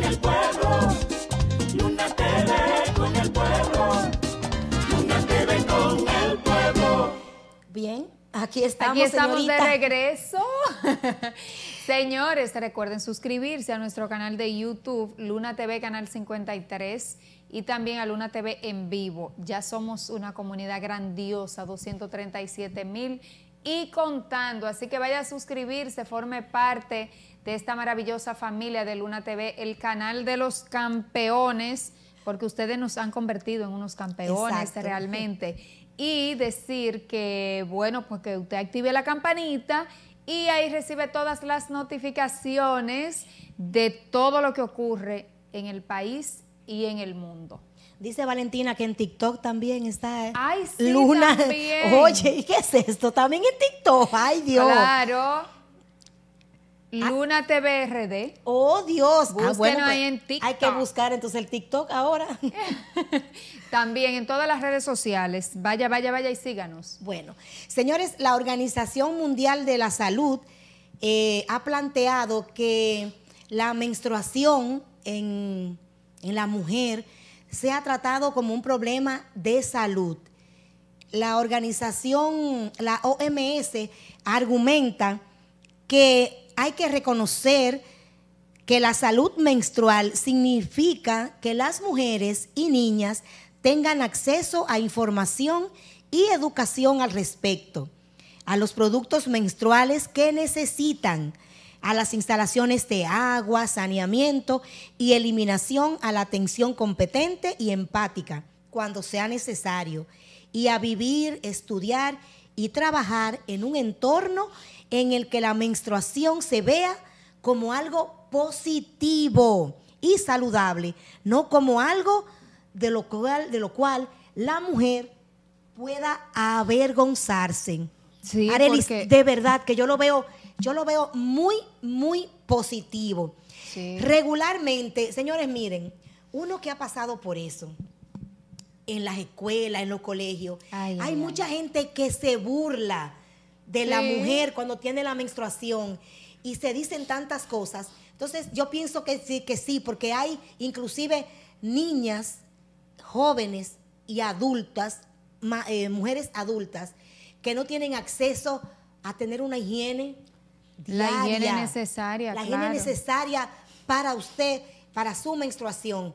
el pueblo, Luna TV con el pueblo, Luna TV con el pueblo. Bien, aquí estamos. estamos de regreso. Señores, recuerden suscribirse a nuestro canal de YouTube, Luna TV Canal 53 y también a Luna TV en vivo. Ya somos una comunidad grandiosa, 237 mil y contando. Así que vaya a suscribirse, forme parte de esta maravillosa familia de Luna TV, el canal de los campeones, porque ustedes nos han convertido en unos campeones realmente. Y decir que, bueno, pues que usted active la campanita y ahí recibe todas las notificaciones de todo lo que ocurre en el país y en el mundo. Dice Valentina que en TikTok también está eh, Ay, sí, Luna. Oye, ¿y qué es esto? También en TikTok. Ay, Dios. Claro. Ah. Luna TVRD. Oh, Dios. Ah, bueno, ahí pues, en TikTok. Hay que buscar entonces el TikTok ahora. también en todas las redes sociales. Vaya, vaya, vaya y síganos. Bueno, señores, la Organización Mundial de la Salud eh, ha planteado que la menstruación en, en la mujer se ha tratado como un problema de salud. La organización, la OMS, argumenta que hay que reconocer que la salud menstrual significa que las mujeres y niñas tengan acceso a información y educación al respecto, a los productos menstruales que necesitan, a las instalaciones de agua, saneamiento y eliminación a la atención competente y empática cuando sea necesario y a vivir, estudiar y trabajar en un entorno en el que la menstruación se vea como algo positivo y saludable, no como algo de lo cual, de lo cual la mujer pueda avergonzarse. Sí, de verdad que yo lo veo yo lo veo muy, muy positivo. Regularmente, señores, miren, uno que ha pasado por eso, en las escuelas, en los colegios, hay mucha gente que se burla de la mujer cuando tiene la menstruación y se dicen tantas cosas. Entonces, yo pienso que sí, que sí, porque hay inclusive niñas, jóvenes y adultas, eh, mujeres adultas, que no tienen acceso a tener una higiene, la higiene necesaria. La higiene necesaria para usted, para su menstruación.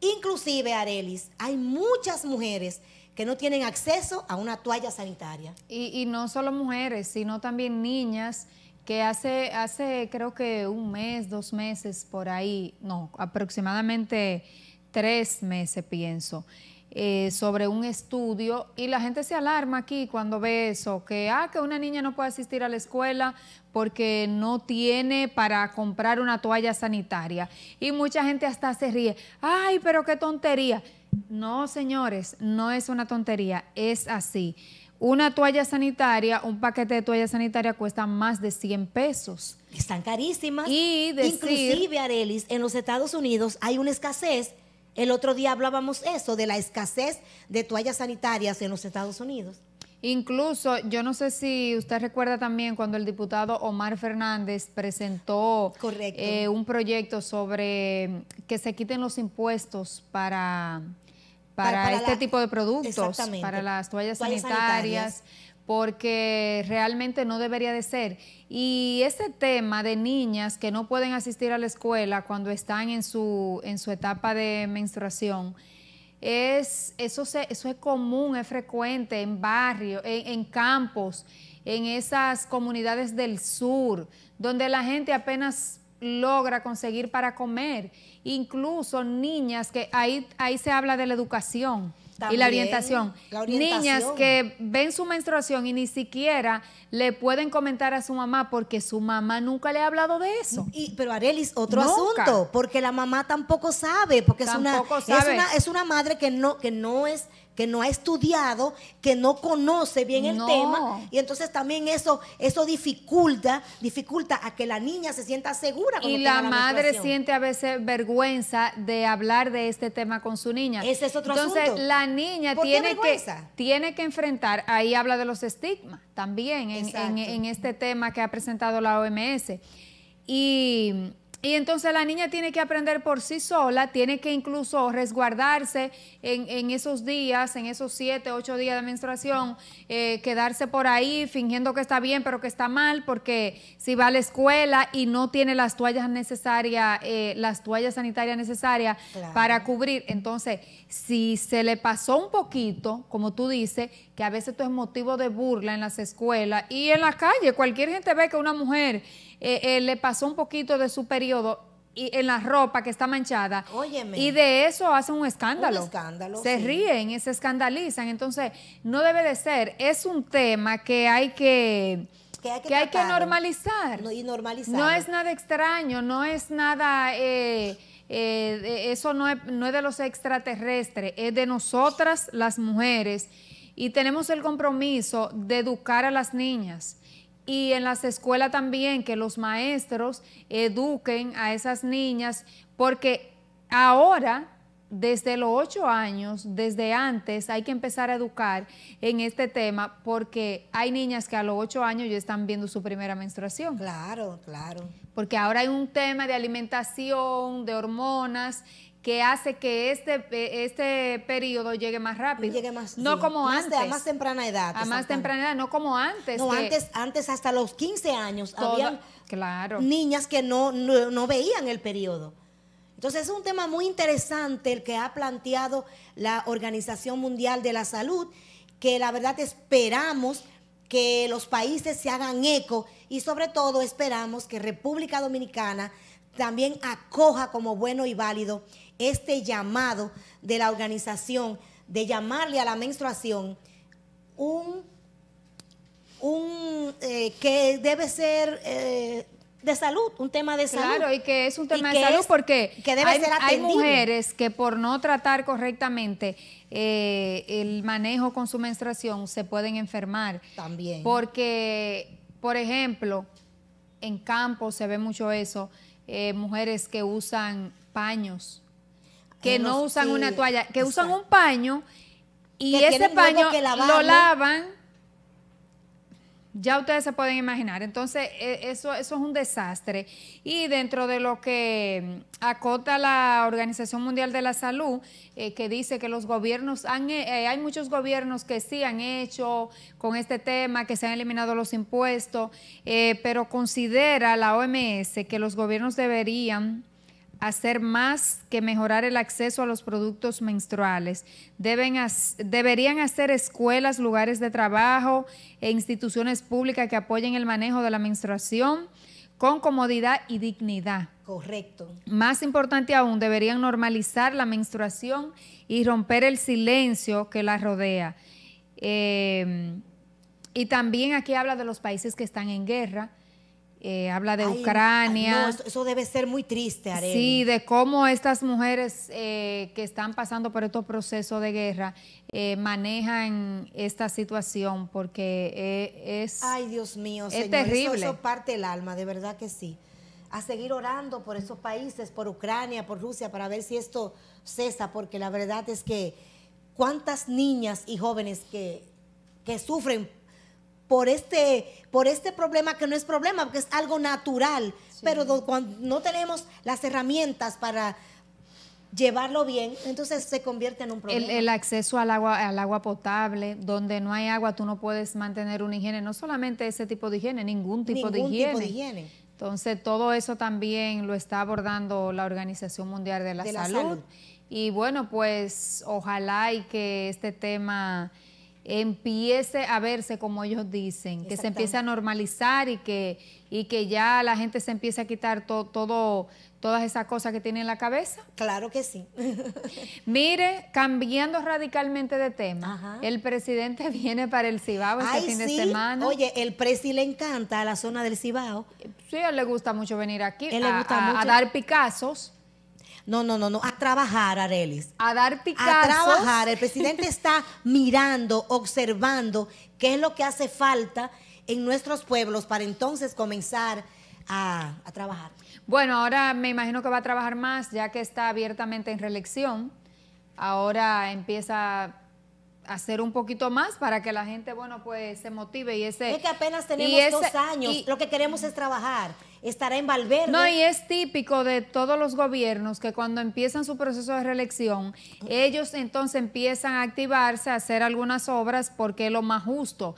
Inclusive, Arelis, hay muchas mujeres que no tienen acceso a una toalla sanitaria. Y, y no solo mujeres, sino también niñas que hace, hace creo que un mes, dos meses por ahí, no, aproximadamente tres meses pienso, eh, sobre un estudio y la gente se alarma aquí cuando ve eso, que, ah, que una niña no puede asistir a la escuela porque no tiene para comprar una toalla sanitaria. Y mucha gente hasta se ríe, ay, pero qué tontería. No, señores, no es una tontería, es así. Una toalla sanitaria, un paquete de toalla sanitaria cuesta más de 100 pesos. Están carísimas. Y Inclusive, Arelis, en los Estados Unidos hay una escasez el otro día hablábamos eso, de la escasez de toallas sanitarias en los Estados Unidos. Incluso, yo no sé si usted recuerda también cuando el diputado Omar Fernández presentó eh, un proyecto sobre que se quiten los impuestos para, para, este tipo de productos, para las toallas, sanitarias porque realmente no debería de ser. Y ese tema de niñas que no pueden asistir a la escuela cuando están en su, en su etapa de menstruación, es, eso, eso es común, es frecuente en barrios, en, campos, en esas comunidades del sur, donde la gente apenas logra conseguir para comer, incluso niñas que ahí se habla de la educación y la orientación. Niñas que ven su menstruación y ni siquiera le pueden comentar a su mamá porque su mamá nunca le ha hablado de eso. Y, pero Arelis, otro asunto, porque la mamá tampoco sabe, porque es, una, es, una, Es, una, madre que no, que no es que no ha estudiado, que no conoce bien el tema. Y entonces también eso, eso dificulta, dificulta a que la niña se sienta segura. y la, madre siente a veces vergüenza de hablar de este tema con su niña. Ese es otro entonces, la niña tiene que, tiene que enfrentar, ahí habla de los estigmas también en, en, en este tema que ha presentado la OMS. Y y entonces la niña tiene que aprender por sí sola, tiene que incluso resguardarse en, esos días, en esos siete, ocho días de menstruación, eh, quedarse por ahí fingiendo que está bien, pero que está mal, porque si va a la escuela y no tiene las toallas necesarias, eh, las toallas sanitarias necesarias para cubrir, entonces si se le pasó un poquito, como tú dices, que a veces esto es motivo de burla en las escuelas y en la calle, cualquier gente ve que una mujer eh, eh, le pasó un poquito de su periodo y en la ropa que está manchada. Y de eso hacen un escándalo. escándalo. Se ríen y se escandalizan. Entonces, no debe de ser. Es un tema que hay que que hay que, normalizar. No, es nada extraño, no es nada... Eh, eso no no es de los extraterrestres, es de nosotras las mujeres y tenemos el compromiso de educar a las niñas y en las escuelas también que los maestros eduquen a esas niñas porque ahora desde los ocho años, desde antes, hay que empezar a educar en este tema porque hay niñas que a los ocho años ya están viendo su primera menstruación. Claro, claro. Porque ahora hay un tema de alimentación, de hormonas, que hace que este, este periodo llegue más rápido. Llegue más, no como antes. a más temprana edad. A más temprana edad, no como antes. No, antes, antes hasta los 15 años había niñas que no veían el periodo. Entonces es un tema muy interesante el que ha planteado la Organización Mundial de la Salud, que la verdad esperamos que los países se hagan eco y sobre todo esperamos que República Dominicana también acoja como bueno y válido este llamado de la organización de llamarle a la menstruación un, un eh, que debe ser eh, de salud, un tema de salud. Claro, y que es un tema de salud porque debe hay, hay, mujeres que por no tratar correctamente eh, el manejo con su menstruación se pueden enfermar. También. Porque, por ejemplo, en campo se ve mucho eso, mujeres que usan paños que no usan una toalla, que usan un paño y ese paño lo lavan. Ya ustedes se pueden imaginar. Entonces, e, eso, eso es un desastre. Y dentro de lo que mm, acota la Organización Mundial de la Salud, eh, que dice que los gobiernos, han, eh, hay muchos gobiernos que sí han hecho con este tema, que se han eliminado los impuestos, eh, pero considera la OMS que los gobiernos deberían hacer más que mejorar el acceso a los productos menstruales. Deben, deberían hacer escuelas, lugares de trabajo e instituciones públicas que apoyen el manejo de la menstruación con comodidad y dignidad. Correcto. Más importante aún, deberían normalizar la menstruación y romper el silencio que la rodea. Em, y también aquí habla de los países que están en guerra, eh, habla de Ucrania. eso, debe ser muy triste, Arena. Sí, de cómo estas mujeres eh, que están pasando por estos procesos de guerra eh, manejan esta situación, porque es. Ay, Dios mío, es señor, terrible. Eso, parte el alma, de verdad que sí. A seguir orando por esos países, por Ucrania, por Rusia, para ver si esto cesa, porque la verdad es que cuántas niñas y jóvenes que, que sufren por este, por este problema que no es problema, porque es algo natural, pero cuando no tenemos las herramientas para llevarlo bien, entonces se convierte en un problema. El, acceso al agua, al agua potable, donde no hay agua, tú no puedes mantener una higiene, no solamente ese tipo de higiene, ningún tipo, de, higiene. Entonces, todo eso también lo está abordando la Organización Mundial de la Salud. Y bueno, pues ojalá y que este tema empiece a verse como ellos dicen, que se empiece a normalizar y que, y que ya la gente se empiece a quitar todo, todas esas cosas que tiene en la cabeza. Claro que sí. Mire, cambiando radicalmente de tema, el presidente viene para el Cibao este fin de semana. Oye, el presi le encanta la zona del Cibao. Sí, a él le gusta mucho venir aquí a dar picazos. No, no, no, no. A trabajar, Arelis. A dar picazos. A trabajar. El presidente está mirando, observando qué es lo que hace falta en nuestros pueblos para entonces comenzar a, trabajar. Bueno, ahora me imagino que va a trabajar más ya que está abiertamente en reelección. Ahora empieza a hacer un poquito más para que la gente, bueno, pues se motive y ese... Es que apenas tenemos dos años, lo que queremos es trabajar estará en Valverde. No, y es típico de todos los gobiernos que cuando empiezan su proceso de reelección, ellos entonces empiezan a activarse, a hacer algunas obras porque es lo más justo.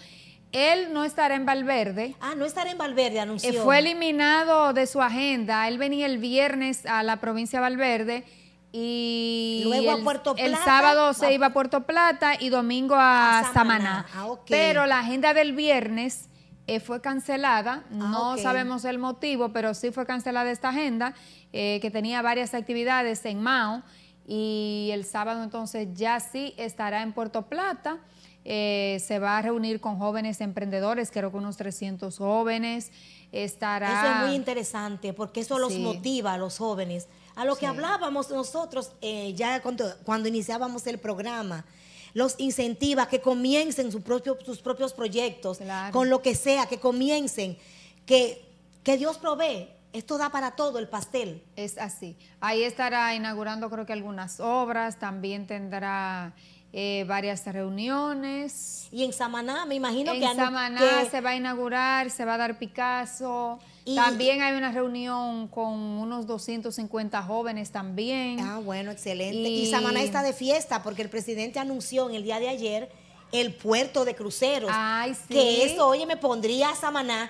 Él no estará en Valverde. Ah, no estará en Valverde, anunció. Eh, fue eliminado de su agenda. Él venía el viernes a la provincia de Valverde y Luego a Puerto Plata, el sábado se ah. iba a Puerto Plata y domingo a, Samaná. Ah, Pero la agenda del viernes eh, fue cancelada, ah, no sabemos el motivo, pero sí fue cancelada esta agenda eh, que tenía varias actividades en Mao y el sábado entonces ya sí estará en Puerto Plata. Eh, se va a reunir con jóvenes emprendedores, creo que unos 300 jóvenes. Estará... Eso es muy interesante porque eso los motiva a los jóvenes. A lo que hablábamos nosotros ya cuando iniciábamos el programa, los incentiva que comiencen sus propios proyectos, con lo que sea, que comiencen, que, que Dios provee. Esto da para todo el pastel. Es así. Ahí estará inaugurando creo que algunas obras, también tendrá eh, varias reuniones. Y en Samaná, me imagino que... En Samaná se va a inaugurar, se va a dar Picasso. También hay una reunión con unos 250 jóvenes también. Ah, bueno, excelente. Y... y Samaná está de fiesta porque el presidente anunció en el día de ayer el puerto de cruceros. Ay, sí. Que eso, oye, me pondría a Samaná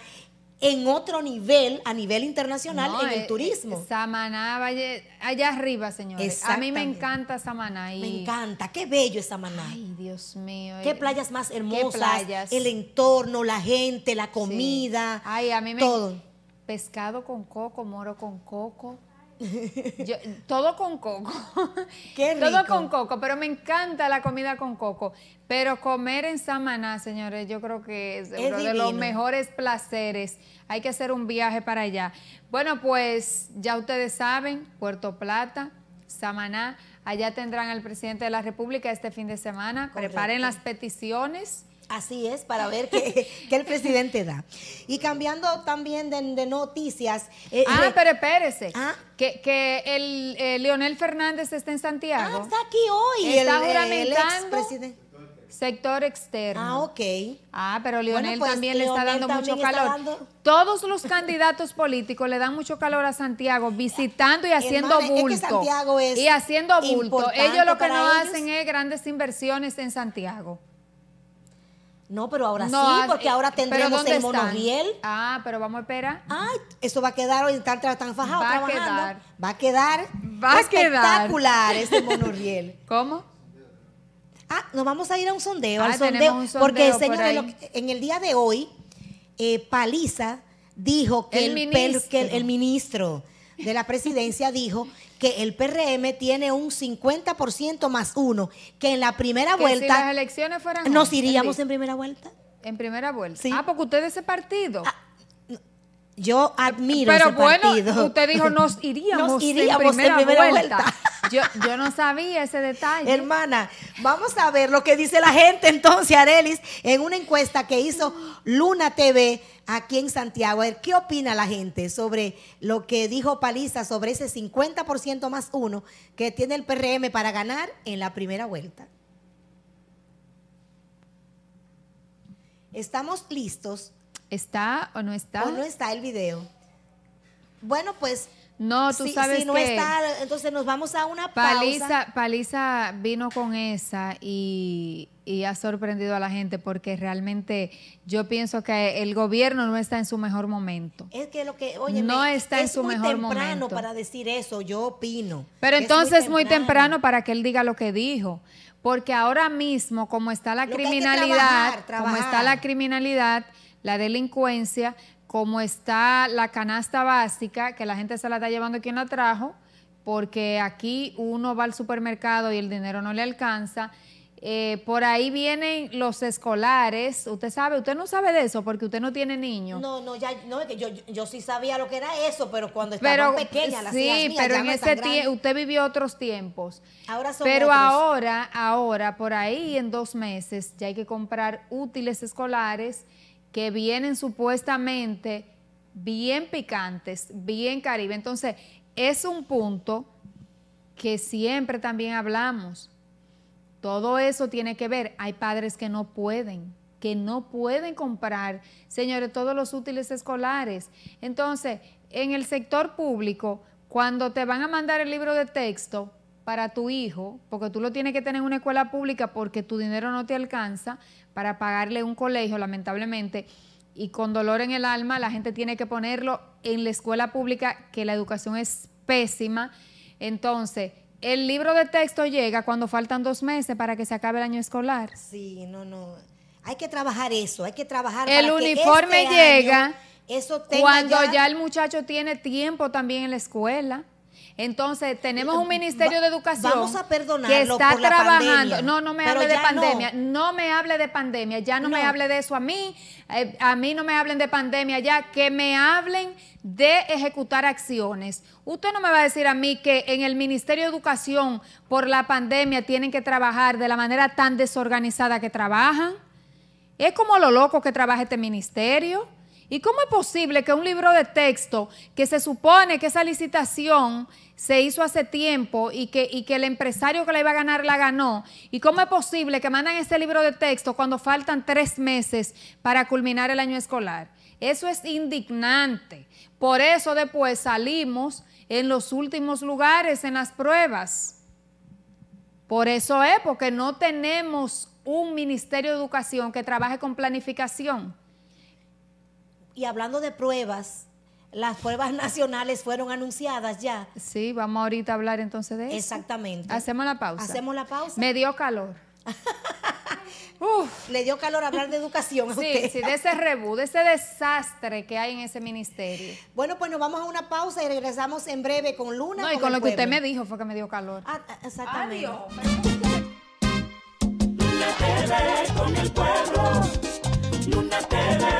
en otro nivel, a nivel internacional, en el eh, turismo. Eh, Samaná, Valle, allá arriba, señores. A mí me encanta Samaná. Me encanta, qué bello es Samaná. Ay, Dios mío. Qué eh, playas más hermosas. El entorno, la gente, la comida. Ay, a mí me... Todo. Pescado con coco, moro con coco todo con coco. Todo con coco, pero me encanta la comida con coco. Pero comer en Samaná, señores, yo creo que es, uno de los mejores placeres. Hay que hacer un viaje para allá. Bueno, pues ya ustedes saben, Puerto Plata, Samaná, allá tendrán al presidente de la República este fin de semana. Preparen las peticiones Así es, para ver qué, el presidente da. Y cambiando también de, noticias. Eh, ah, pero espérese. Ah. Que, el eh, Leonel Fernández está en Santiago. Ah, está aquí hoy. Está eh, el, juramentando. El sector externo. Ah, ok. Ah, pero Leonel pues, también le está dando mucho calor. Todos los candidatos políticos le dan mucho calor a Santiago visitando y haciendo bulto. y haciendo bulto. Ellos lo que no hacen es grandes inversiones en Santiago. No, pero ahora sí, ah, porque eh, ahora tendremos el monoriel. Ah, pero vamos a esperar. Ah, esto va a quedar hoy tan, tan fajado va trabajando. A quedar. Va a quedar. Espectacular este monorriel. ¿Cómo? Ah, nos vamos a ir a un sondeo, ah, al un sondeo porque el en el día de hoy, eh, Paliza dijo que el ministro de la presidencia dijo que el PRM tiene un 50% más uno, que en la primera que vuelta... Si las elecciones fueran... Nos iríamos en primera vuelta. En primera vuelta. Ah, porque usted es ese partido. Ah, yo admiro Pero bueno, usted dijo nos iríamos, en primera, primera vuelta. Yo, yo, no sabía ese detalle. Hermana, vamos a ver lo que dice la gente entonces, Arelis, en una encuesta que hizo Luna TV aquí en Santiago. ¿Qué opina la gente sobre lo que dijo Paliza sobre ese 50% más uno que tiene el PRM para ganar en la primera vuelta? Estamos listos ¿Está o no está? O no está el video. Bueno, pues no, tú sabes si no está, entonces nos vamos a una paliza, pausa. Paliza vino con esa y, ha sorprendido a la gente porque realmente yo pienso que el gobierno no está en su mejor momento. Es que lo que, oye, no está es en su muy temprano para decir eso, yo opino. Pero entonces es muy temprano. para que él diga lo que dijo, porque ahora mismo como está la criminalidad, como está la criminalidad la delincuencia, como está la canasta básica, que la gente se la está llevando quien la trajo, porque aquí uno va al supermercado y el dinero no le alcanza. Eh, por ahí vienen los escolares. Usted sabe, usted no sabe de eso porque usted no tiene niños. No, no, ya, no, yo, yo sí sabía lo que era eso, pero cuando estaba pequeña, las Sí, pero en tiempo, usted vivió otros tiempos. Ahora Pero ahora, ahora, por ahí en dos meses, ya hay que comprar útiles escolares que vienen supuestamente bien picantes, bien caribe. Entonces, es un punto que siempre también hablamos. Todo eso tiene que ver. Hay padres que no pueden, que no pueden comprar, señores, todos los útiles escolares. Entonces, en el sector público, cuando te van a mandar el libro de texto, para tu hijo, porque tú lo tienes que tener en una escuela pública porque tu dinero no te alcanza para pagarle un colegio, lamentablemente, y con dolor en el alma la gente tiene que ponerlo en la escuela pública, que la educación es pésima. Entonces, el libro de texto llega cuando faltan dos meses para que se acabe el año escolar. Sí, no, no. Hay que trabajar eso, hay que trabajar. El este uniforme llega eso cuando ya el muchacho tiene tiempo también en la escuela. Entonces, tenemos eh, un Ministerio de Educación que está trabajando. no, no me hable de pandemia. No. me hable de pandemia. Ya no, me hable de eso a mí. Eh, a mí no me hablen de pandemia ya. Que me hablen de ejecutar acciones. Usted no me va a decir a mí que en el Ministerio de Educación por la pandemia tienen que trabajar de la manera tan desorganizada que trabajan. Es como lo loco que trabaja este ministerio. ¿Y cómo es posible que un libro de texto, que se supone que esa licitación se hizo hace tiempo y que, el empresario que la iba a ganar la ganó, y cómo es posible que mandan ese libro de texto cuando faltan tres meses para culminar el año escolar? Eso es indignante. Por eso después salimos en los últimos lugares en las pruebas. Por eso es, porque no tenemos un Ministerio de Educación que trabaje con planificación. Y hablando de pruebas, las pruebas nacionales fueron anunciadas ya. Sí, vamos ahorita a hablar entonces de eso. Exactamente. Hacemos la pausa. Hacemos la pausa. Me dio calor. Uf. Le dio calor hablar de educación sí, Sí, de ese rebú, de ese desastre que hay en ese ministerio. Bueno, pues nos vamos a una pausa y regresamos en breve con Luna. No, y con, lo que usted me dijo fue que me dio calor. Ah, ah exactamente. Adiós. Luna TV con el pueblo. Luna TV.